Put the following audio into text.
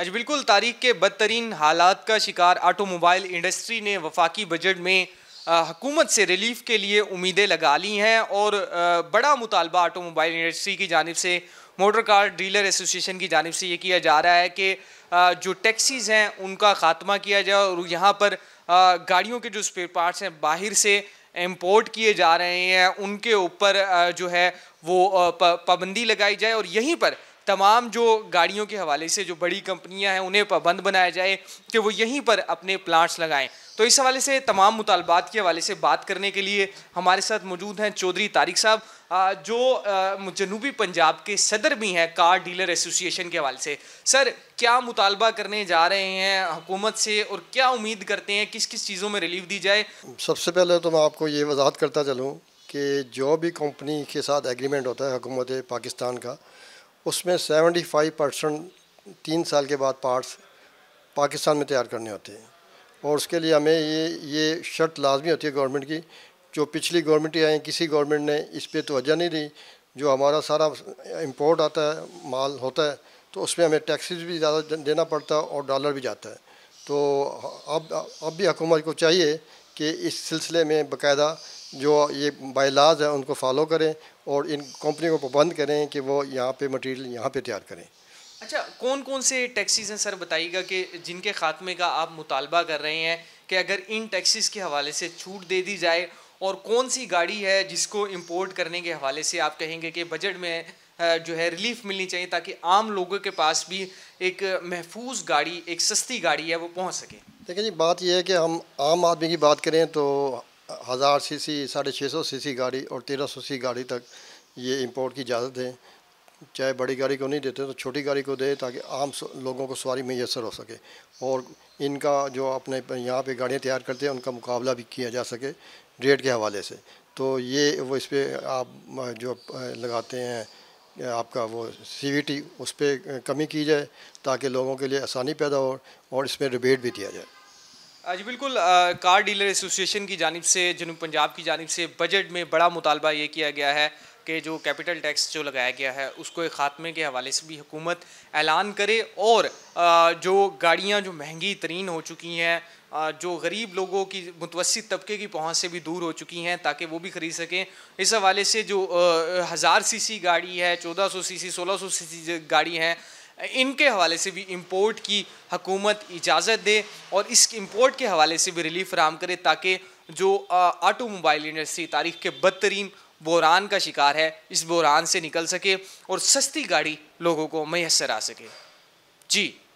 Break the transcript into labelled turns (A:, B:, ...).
A: आज बिल्कुल तारीख के बदतरीन हालात का शिकार ऑटोमोबाइल इंडस्ट्री ने वफाकी बजट में हकूमत से रिलीफ के लिए उम्मीदें लगा ली हैं और आ, बड़ा मुतालबा ऑटोमोबाइल इंडस्ट्री की जानब से मोटर कार डीलर एसोसिएशन की जानब से ये किया जा रहा है कि जो टैक्सीज़ हैं उनका ख़ात्मा किया जाए और यहाँ पर गाड़ियों के जो स्पेयर पार्ट्स हैं बाहर से इम्पोर्ट किए जा रहे हैं उनके ऊपर जो है वो पाबंदी लगाई जाए और यहीं पर तमाम जो गाड़ियों के हवाले से जो बड़ी कंपनियां हैं उन्हें पाबंद बनाया जाए कि वो यहीं पर अपने प्लांट्स लगाएं तो इस हवाले से तमाम मुतालबात के हवाले से बात करने के लिए हमारे साथ मौजूद हैं चौधरी तारिक साहब जो जनूबी पंजाब के सदर भी हैं कार डीलर एसोसिएशन के हवाले से सर क्या मुतालबा करने जा रहे हैं हुकूमत से और क्या उम्मीद करते हैं किस किस चीज़ों में रिलीफ दी जाए
B: सबसे पहले तो मैं आपको ये वजाहत करता चलूँ कि जो भी कंपनी के साथ एग्रीमेंट होता है हुकूमत पाकिस्तान का उसमें 75 परसेंट तीन साल के बाद पार्ट्स पाकिस्तान में तैयार करने होते हैं और उसके लिए हमें ये ये शर्त लाजमी होती है गवर्नमेंट की जो पिछली गवर्नमेंट आए किसी गवर्नमेंट ने इस पर तोजह नहीं दी जो हमारा सारा इम्पोर्ट आता है माल होता है तो उसमें हमें टैक्सेस भी ज़्यादा देना पड़ता है और डॉलर भी जाता है तो अब अब भी हुकूमत को चाहिए कि इस सिलसिले में बाकायदा जो ये बाईलाज हैं उनको फॉलो करें और इन कंपनी को पाबंद करें कि वो यहाँ पे मटेरियल यहाँ पे तैयार करें
A: अच्छा कौन कौन से टैक्सीज हैं सर बताइएगा कि जिनके खात्मे का आप मुतालबा कर रहे हैं कि अगर इन टैक्सीज़ के हवाले से छूट दे दी जाए और कौन सी गाड़ी है जिसको इम्पोर्ट करने के हवाले से आप कहेंगे कि बजट में जो है रिलीफ मिलनी चाहिए ताकि आम लोगों के पास भी एक महफूज गाड़ी एक सस्ती गाड़ी है वो पहुंच सके
B: देखिए जी बात यह है कि हम आम आदमी की बात करें तो हज़ार सी सी साढ़े छः सौ सी सी गाड़ी और तेरह सौ सी गाड़ी तक ये इंपोर्ट की इजाज़त दें चाहे बड़ी गाड़ी को नहीं देते तो छोटी गाड़ी को दे ताकि आम लोगों को सवारी मैसर हो सके और इनका जो अपने यहाँ पे गाड़ियाँ तैयार करते हैं उनका मुकाबला भी किया जा सके रेट के हवाले से तो ये वो इस पर आप जो लगाते हैं आपका वो सीवीटी उस पर कमी की जाए ताकि लोगों के लिए आसानी पैदा हो और इसमें रिबेट भी दिया जाए
A: जी बिल्कुल आ, कार डीलर एसोसिएशन की जानब से जनूब पंजाब की जानब से बजट में बड़ा मुतालबा ये किया गया है कि जो कैपिटल टैक्स जो लगाया गया है उसको एक ख़ात्मे के हवाले से भी हुकूमत ऐलान करे और आ, जो गाड़ियाँ जो महंगी तरीन हो चुकी हैं जो गरीब लोगों की मुतवसत तबके की पहुँच से भी दूर हो चुकी हैं ताकि वो भी ख़रीद सकें इस हवाले से जो हज़ार सी सी गाड़ी है चौदह सौ सी सी सोलह सौ सी सी गाड़ी हैं इनके हवाले से भी इम्पोर्ट की हकूमत इजाज़त दे और इस इम्पोर्ट के हवाले से भी रिलीफ फराम करे ताकि जो ऑटोमोबाइल इंडस्ट्री तारीख के बदतरीन बहरान का शिकार है इस बहरान से निकल सके और सस्ती गाड़ी लोगों को मैसर आ सके जी